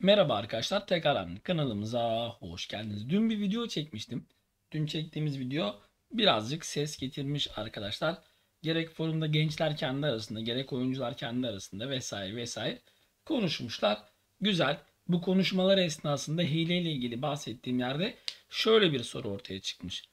Merhaba arkadaşlar tekrar kanalımıza hoş geldiniz. Dün bir video çekmiştim. Dün çektiğimiz video birazcık ses getirmiş arkadaşlar. Gerek forumda gençler kendi arasında gerek oyuncular kendi arasında vesaire vesaire konuşmuşlar. Güzel. Bu konuşmalar esnasında hile ile ilgili bahsettiğim yerde şöyle bir soru ortaya çıkmış.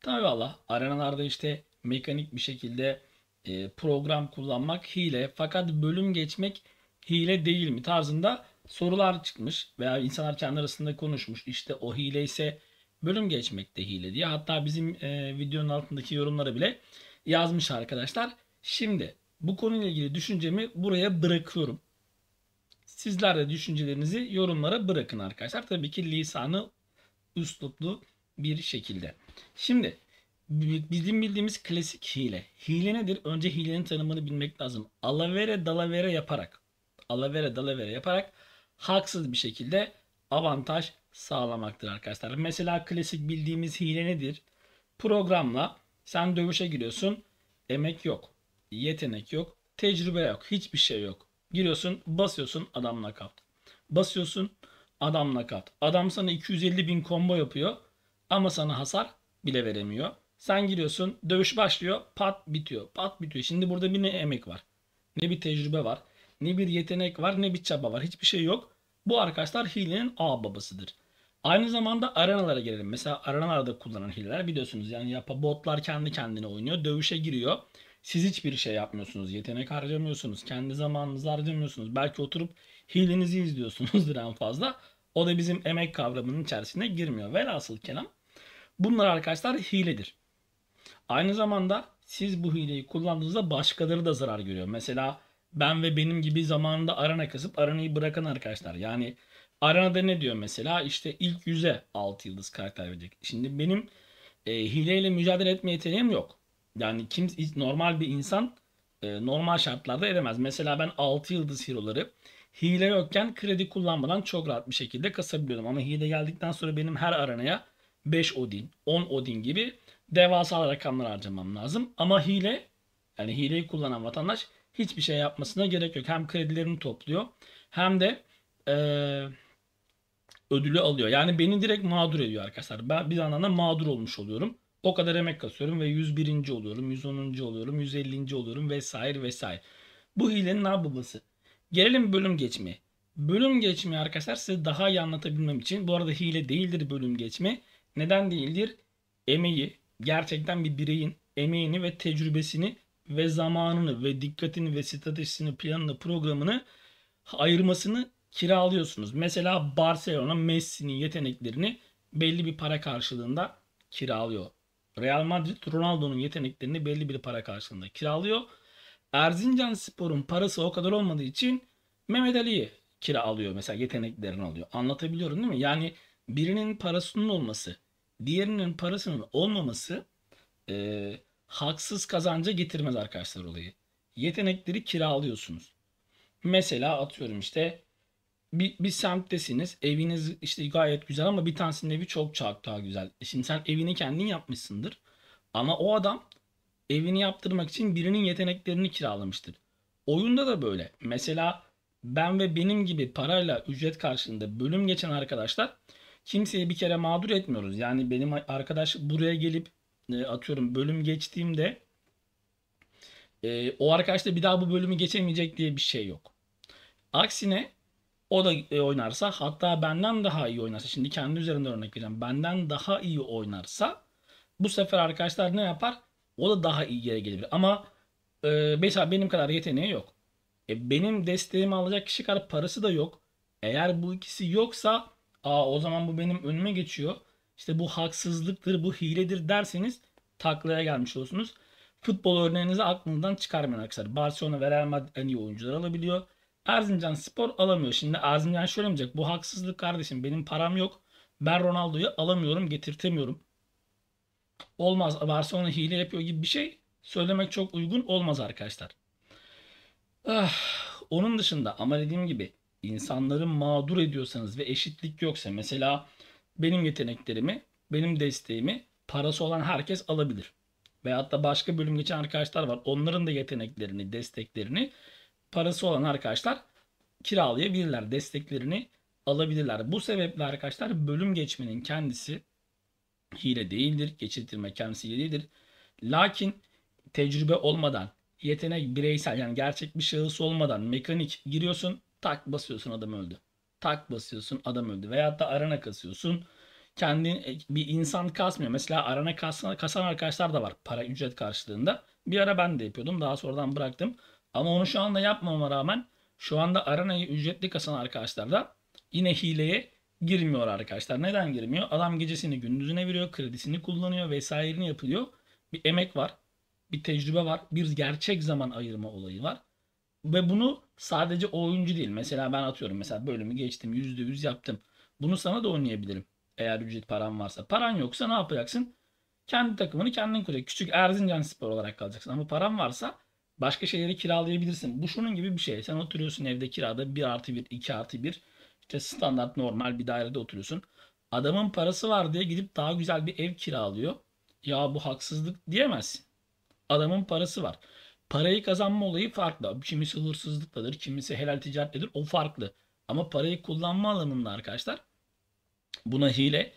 Tabi valla arenalarda işte mekanik bir şekilde e, program kullanmak hile fakat bölüm geçmek hile değil mi tarzında sorular çıkmış veya insanlar kendi arasında konuşmuş. İşte o hile ise bölüm geçmekte hile diye. Hatta bizim e, videonun altındaki yorumlara bile yazmış arkadaşlar. Şimdi bu konuyla ilgili düşüncemi buraya bırakıyorum. Sizler de düşüncelerinizi yorumlara bırakın arkadaşlar. Tabii ki lisanı üsluplu bir şekilde. Şimdi bizim bildiğimiz klasik hile. Hile nedir? Önce hilenin tanımını bilmek lazım. Alavere dalavere yaparak. Alavere dalavere yaparak haksız bir şekilde avantaj sağlamaktır arkadaşlar. Mesela klasik bildiğimiz hile nedir? Programla sen dövüşe giriyorsun. Emek yok. Yetenek yok. Tecrübe yok. Hiçbir şey yok. Giriyorsun basıyorsun adam nakat. Basıyorsun adam nakat. Adam sana 250 bin combo yapıyor. Ama sana hasar bile veremiyor. Sen giriyorsun dövüş başlıyor pat bitiyor. Pat bitiyor. Şimdi burada bir ne emek var. Ne bir tecrübe var. Ne bir yetenek var ne bir çaba var. Hiçbir şey yok. Bu arkadaşlar hilenin A babasıdır. Aynı zamanda arenalara gelelim. Mesela arenalarda kullanılan hileler biliyorsunuz yani yapa botlar kendi kendine oynuyor. Dövüşe giriyor. Siz hiçbir şey yapmıyorsunuz. Yetenek harcamıyorsunuz. Kendi zamanınızı harcamıyorsunuz. Belki oturup hilenizi izliyorsunuzdur en fazla. O da bizim emek kavramının içerisine girmiyor. Velhasıl kelam bunlar arkadaşlar hiledir. Aynı zamanda siz bu hileyi kullandığınızda başkaları da zarar görüyor. Mesela ben ve benim gibi zamanında arana kasıp aranayı bırakan arkadaşlar. Yani aranada ne diyor mesela? İşte ilk yüze 6 yıldız karakter verecek. Şimdi benim e, hileyle mücadele etme yeteneğim yok. Yani kim normal bir insan e, normal şartlarda edemez. Mesela ben 6 yıldız hero'ları hile yokken kredi kullanmadan çok rahat bir şekilde kasabiliyordum. Ama hile geldikten sonra benim her aranaya 5 Odin, 10 Odin gibi devasa rakamlar harcamam lazım. Ama hile yani hileyi kullanan vatandaş hiçbir şey yapmasına gerek yok. Hem kredilerini topluyor hem de e, ödülü alıyor. Yani beni direkt mağdur ediyor arkadaşlar. Ben bir yandan mağdur olmuş oluyorum. O kadar emek kasıyorum ve 101. oluyorum, 110. oluyorum, 150. oluyorum vesaire vesaire. Bu hilenin ababası. Gelelim bölüm geçmeye. Bölüm geçimi arkadaşlar size daha iyi anlatabilmem için. Bu arada hile değildir bölüm geçme. Neden değildir? Emeği, gerçekten bir bireyin emeğini ve tecrübesini ve zamanını ve dikkatini ve stratejisini, planını, programını ayırmasını kiralıyorsunuz. Mesela Barcelona Messi'nin yeteneklerini belli bir para karşılığında kiralıyor. Real Madrid Ronaldo'nun yeteneklerini belli bir para karşılığında kiralıyor. Erzincan Spor'un parası o kadar olmadığı için Mehmet Ali'yi kira alıyor mesela yeteneklerini alıyor. Anlatabiliyorum değil mi? Yani birinin parasının olması, diğerinin parasının olmaması e, haksız kazanca getirmez arkadaşlar olayı. Yetenekleri kiralıyorsunuz. Mesela atıyorum işte bir, bir semttesiniz. Eviniz işte gayet güzel ama bir tanesinin evi çok çok daha güzel. E şimdi sen evini kendin yapmışsındır. Ama o adam evini yaptırmak için birinin yeteneklerini kiralamıştır. Oyunda da böyle. Mesela ben ve benim gibi parayla ücret karşılığında bölüm geçen arkadaşlar kimseyi bir kere mağdur etmiyoruz. Yani benim arkadaş buraya gelip e, atıyorum bölüm geçtiğimde e, o arkadaş da bir daha bu bölümü geçemeyecek diye bir şey yok. Aksine o da e, oynarsa hatta benden daha iyi oynarsa şimdi kendi üzerinde örnek vereceğim. Benden daha iyi oynarsa bu sefer arkadaşlar ne yapar? O da daha iyi yere gelebilir. Ama e, mesela benim kadar yeteneği yok. E, benim desteğimi alacak kişi kadar parası da yok. Eğer bu ikisi yoksa aa o zaman bu benim önüme geçiyor. İşte bu haksızlıktır, bu hiledir derseniz taklaya gelmiş olursunuz. Futbol örneğinizi aklınızdan çıkarmayın arkadaşlar. Barcelona ve Real Madrid en iyi oyuncular alabiliyor. Erzincan Spor alamıyor. Şimdi Erzincan şöyle diyecek. Bu haksızlık kardeşim benim param yok. Ben Ronaldo'yu alamıyorum, getirtemiyorum. Olmaz. Barcelona hile yapıyor gibi bir şey söylemek çok uygun olmaz arkadaşlar. Ah, onun dışında ama dediğim gibi insanları mağdur ediyorsanız ve eşitlik yoksa mesela benim yeteneklerimi, benim desteğimi parası olan herkes alabilir. Veyahut da başka bölüm geçen arkadaşlar var. Onların da yeteneklerini, desteklerini parası olan arkadaşlar kiralayabilirler. Desteklerini alabilirler. Bu sebeple arkadaşlar bölüm geçmenin kendisi hile değildir. Geçirtirme kendisi hile değildir. Lakin tecrübe olmadan, yetenek bireysel yani gerçek bir şahıs olmadan mekanik giriyorsun tak basıyorsun adam öldü tak basıyorsun adam öldü. Veyahut da arana kasıyorsun. Kendi e, bir insan kasmıyor. Mesela arana kasan, kasan arkadaşlar da var para ücret karşılığında. Bir ara ben de yapıyordum. Daha sonradan bıraktım. Ama onu şu anda yapmama rağmen şu anda aranayı ücretli kasan arkadaşlar da yine hileye girmiyor arkadaşlar. Neden girmiyor? Adam gecesini gündüzüne veriyor, kredisini kullanıyor vesaireni yapılıyor. Bir emek var, bir tecrübe var, bir gerçek zaman ayırma olayı var. Ve bunu sadece oyuncu değil. Mesela ben atıyorum mesela bölümü geçtim %100 yaptım. Bunu sana da oynayabilirim. Eğer ücret paran varsa. Paran yoksa ne yapacaksın? Kendi takımını kendin kuracaksın. Küçük Erzincan spor olarak kalacaksın. Ama paran varsa başka şeyleri kiralayabilirsin. Bu şunun gibi bir şey. Sen oturuyorsun evde kirada 1 artı 1, 2 artı 1. İşte standart normal bir dairede oturuyorsun. Adamın parası var diye gidip daha güzel bir ev kiralıyor. Ya bu haksızlık diyemezsin. Adamın parası var. Parayı kazanma olayı farklı. Kimisi hırsızlıktadır, kimisi helal ticarettedir. O farklı. Ama parayı kullanma alanında arkadaşlar buna hile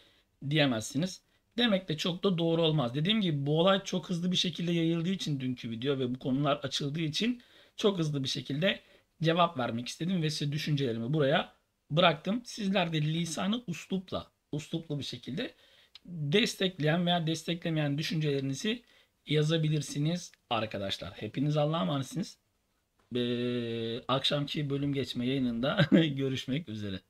diyemezsiniz. Demek de çok da doğru olmaz. Dediğim gibi bu olay çok hızlı bir şekilde yayıldığı için dünkü video ve bu konular açıldığı için çok hızlı bir şekilde cevap vermek istedim ve size düşüncelerimi buraya bıraktım. Sizler de lisanı uslupla, usluplu bir şekilde destekleyen veya desteklemeyen düşüncelerinizi yazabilirsiniz arkadaşlar. Hepiniz Allah'a emanetsiniz. Ee, akşamki bölüm geçme yayınında görüşmek üzere.